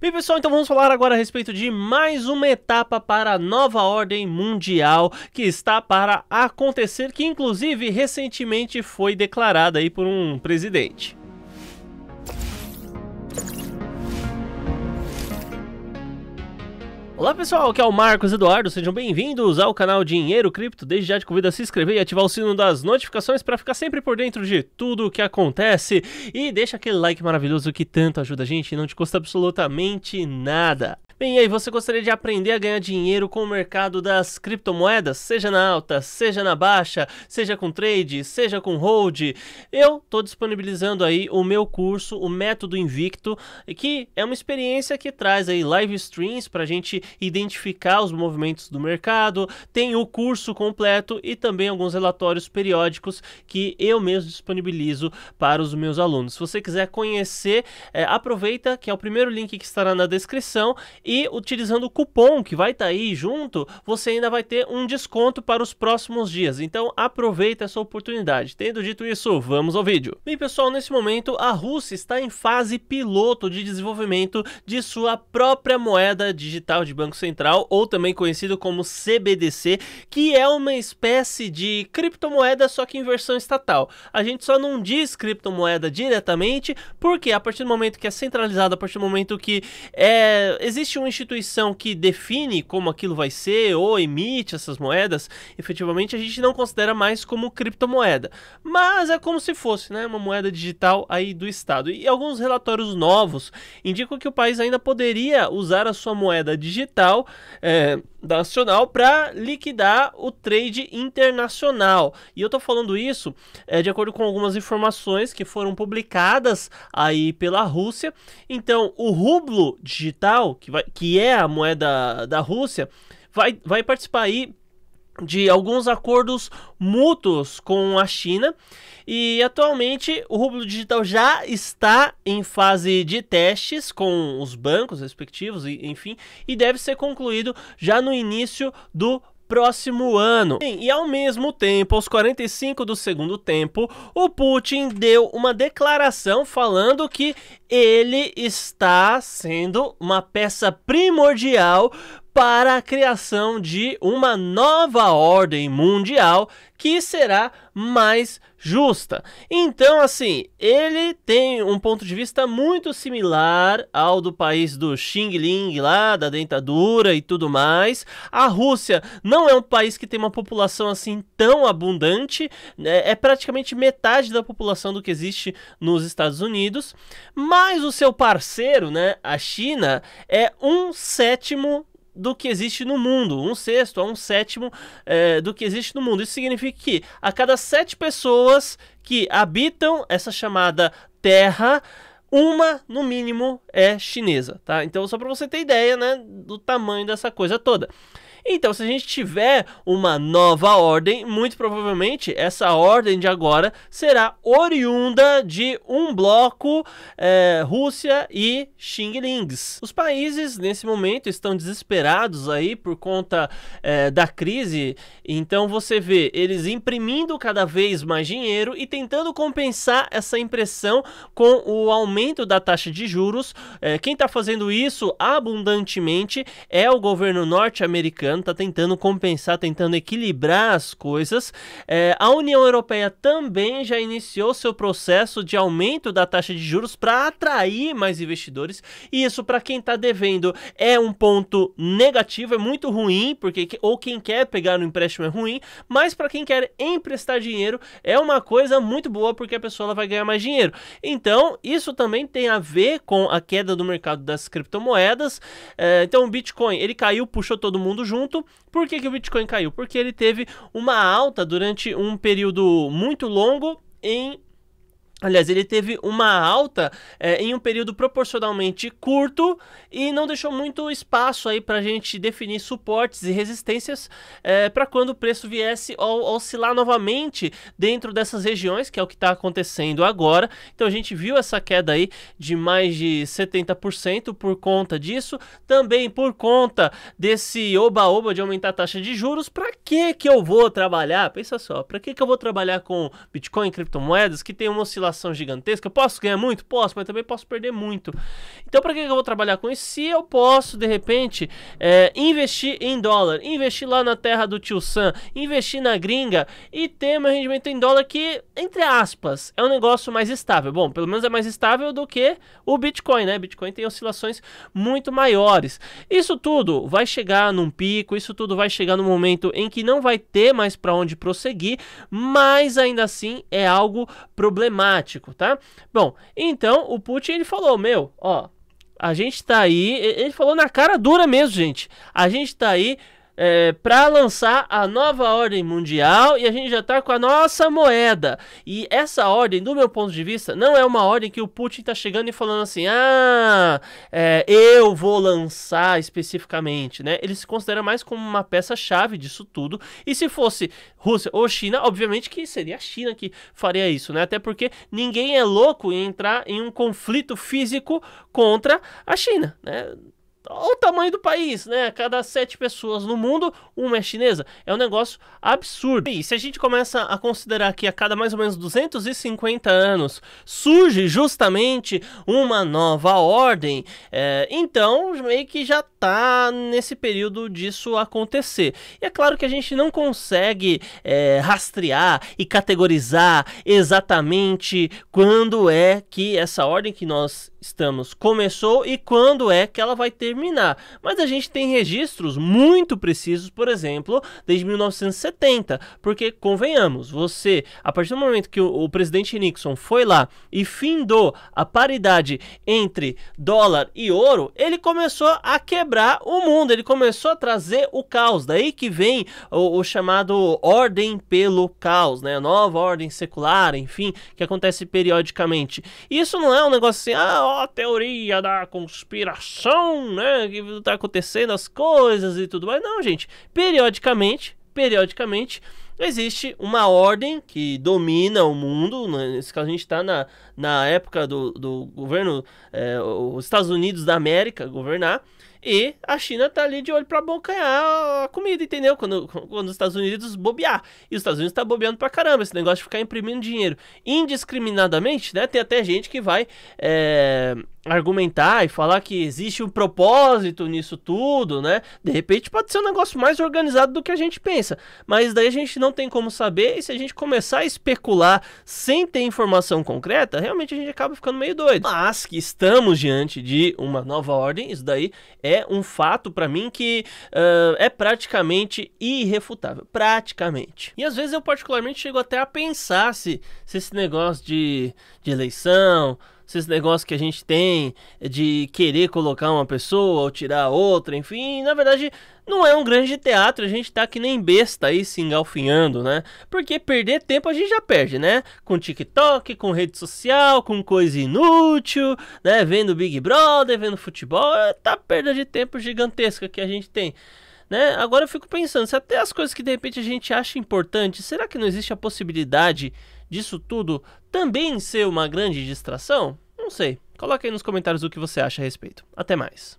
Bem, pessoal, então vamos falar agora a respeito de mais uma etapa para a nova ordem mundial que está para acontecer, que inclusive recentemente foi declarada aí por um presidente. Olá pessoal, aqui é o Marcos Eduardo, sejam bem-vindos ao canal Dinheiro Cripto. Desde já te convido a se inscrever e ativar o sino das notificações para ficar sempre por dentro de tudo o que acontece. E deixa aquele like maravilhoso que tanto ajuda a gente e não te custa absolutamente nada. Bem, e aí, você gostaria de aprender a ganhar dinheiro com o mercado das criptomoedas? Seja na alta, seja na baixa, seja com trade, seja com hold. Eu estou disponibilizando aí o meu curso, o Método Invicto, que é uma experiência que traz aí live streams para a gente identificar os movimentos do mercado. Tem o curso completo e também alguns relatórios periódicos que eu mesmo disponibilizo para os meus alunos. Se você quiser conhecer, é, aproveita que é o primeiro link que estará na descrição e utilizando o cupom que vai estar tá aí junto, você ainda vai ter um desconto para os próximos dias. Então aproveita essa oportunidade. Tendo dito isso, vamos ao vídeo. Bem, pessoal, nesse momento a Rússia está em fase piloto de desenvolvimento de sua própria moeda digital de Banco Central, ou também conhecido como CBDC, que é uma espécie de criptomoeda, só que em versão estatal. A gente só não diz criptomoeda diretamente, porque a partir do momento que é centralizada, a partir do momento que é, existe uma instituição que define como aquilo vai ser ou emite essas moedas, efetivamente a gente não considera mais como criptomoeda. Mas é como se fosse né, uma moeda digital aí do Estado. E alguns relatórios novos indicam que o país ainda poderia usar a sua moeda digital é, nacional para liquidar o trade internacional. E eu tô falando isso é, de acordo com algumas informações que foram publicadas aí pela Rússia. Então, o rublo digital, que vai que é a moeda da Rússia, vai, vai participar aí de alguns acordos mútuos com a China. E atualmente o rublo digital já está em fase de testes com os bancos respectivos, enfim, e deve ser concluído já no início do próximo ano. e ao mesmo tempo, aos 45 do segundo tempo, o Putin deu uma declaração falando que ele está sendo uma peça primordial para a criação de uma nova ordem mundial que será mais justa. Então, assim, ele tem um ponto de vista muito similar ao do país do Xing Ling lá, da dentadura e tudo mais. A Rússia não é um país que tem uma população assim tão abundante, é, é praticamente metade da população do que existe nos Estados Unidos, mas o seu parceiro, né, a China, é um sétimo do que existe no mundo, um sexto a um sétimo é, do que existe no mundo. Isso significa que a cada sete pessoas que habitam essa chamada Terra, uma no mínimo é chinesa, tá? Então só para você ter ideia, né, do tamanho dessa coisa toda. Então, se a gente tiver uma nova ordem, muito provavelmente essa ordem de agora será oriunda de um bloco é, Rússia e Xing Os países nesse momento estão desesperados aí por conta é, da crise, então você vê eles imprimindo cada vez mais dinheiro e tentando compensar essa impressão com o aumento da taxa de juros. É, quem está fazendo isso abundantemente é o governo norte-americano ano está tentando compensar, tentando equilibrar as coisas. É, a União Europeia também já iniciou seu processo de aumento da taxa de juros para atrair mais investidores. E isso, para quem está devendo, é um ponto negativo, é muito ruim, porque ou quem quer pegar no empréstimo é ruim, mas para quem quer emprestar dinheiro é uma coisa muito boa, porque a pessoa vai ganhar mais dinheiro. Então, isso também tem a ver com a queda do mercado das criptomoedas. É, então, o Bitcoin ele caiu, puxou todo mundo junto ponto. Por que, que o Bitcoin caiu? Porque ele teve uma alta durante um período muito longo em Aliás, ele teve uma alta é, em um período proporcionalmente curto e não deixou muito espaço aí para a gente definir suportes e resistências é, eh, para quando o preço viesse a oscilar novamente dentro dessas regiões, que é o que está acontecendo agora. Então a gente viu essa queda aí de mais de 70% por conta disso, também por conta desse oba-oba de aumentar a taxa de juros para que que eu vou trabalhar? Pensa só, para que que eu vou trabalhar com Bitcoin, e criptomoedas, que tem uma oscilação gigantesca? posso ganhar muito? Posso, mas também posso perder muito. Então, para que que eu vou trabalhar com isso se eu posso, de repente, é, investir em dólar, investir lá na terra do tio Sam, investir na gringa e ter meu rendimento em dólar que, entre aspas, é um negócio mais estável. Bom, pelo menos é mais estável do que o Bitcoin, né? Bitcoin tem oscilações muito maiores. Isso tudo vai chegar num pico, isso tudo vai chegar no momento em que que não vai ter mais para onde prosseguir, mas ainda assim é algo problemático, tá? Bom, então o Putin ele falou: "Meu, ó, a gente tá aí, ele falou na cara dura mesmo, gente. A gente tá aí é, para lançar a nova ordem mundial e a gente já está com a nossa moeda. E essa ordem, do meu ponto de vista, não é uma ordem que o Putin está chegando e falando assim: ah, é, eu vou lançar especificamente, né? Ele se considera mais como uma peça-chave disso tudo. E se fosse Rússia ou China, obviamente que seria a China que faria isso, né? Até porque ninguém é louco em entrar em um conflito físico contra a China, né? Olha o tamanho do país, né? Cada sete pessoas no mundo, uma é chinesa. É um negócio absurdo. E se a gente começa a considerar que a cada mais ou menos 250 anos surge justamente uma nova ordem, é, então meio que já tá nesse período disso acontecer. E é claro que a gente não consegue é, rastrear e categorizar exatamente quando é que essa ordem que nós estamos, começou e quando é que ela vai terminar. Mas a gente tem registros muito precisos, por exemplo, desde 1970, porque convenhamos, você, a partir do momento que o, o presidente Nixon foi lá e findou a paridade entre dólar e ouro, ele começou a quebrar o mundo, ele começou a trazer o caos, daí que vem o, o chamado ordem pelo caos, né? Nova ordem secular, enfim, que acontece periodicamente. Isso não é um negócio assim, ah, teoria da conspiração, né? Que tá acontecendo as coisas e tudo mais. Não, gente. Periodicamente, periodicamente, existe uma ordem que domina o mundo. Né, nesse caso, a gente está na, na época do, do governo, é, os Estados Unidos da América governar. E a China tá ali de olho pra abocanhar a comida, entendeu? Quando, quando os Estados Unidos bobear. E os Estados Unidos tá bobeando pra caramba esse negócio de ficar imprimindo dinheiro indiscriminadamente, né? Tem até gente que vai é, argumentar e falar que existe um propósito nisso tudo, né? De repente pode ser um negócio mais organizado do que a gente pensa. Mas daí a gente não tem como saber e se a gente começar a especular sem ter informação concreta, realmente a gente acaba ficando meio doido. Mas que estamos diante de uma nova ordem, isso daí é é um fato para mim que uh, é praticamente irrefutável. Praticamente. E às vezes eu particularmente chego até a pensar se, se esse negócio de, de eleição esses negócios que a gente tem de querer colocar uma pessoa ou tirar outra, enfim, na verdade não é um grande teatro, a gente tá que nem besta aí se engalfinhando, né? Porque perder tempo a gente já perde, né? Com TikTok, com rede social, com coisa inútil, né? Vendo Big Brother, vendo futebol, é, tá perda de tempo gigantesca que a gente tem. Né? Agora eu fico pensando, se até as coisas que de repente a gente acha importante, será que não existe a possibilidade disso tudo também ser uma grande distração? Não sei. Coloque aí nos comentários o que você acha a respeito. Até mais.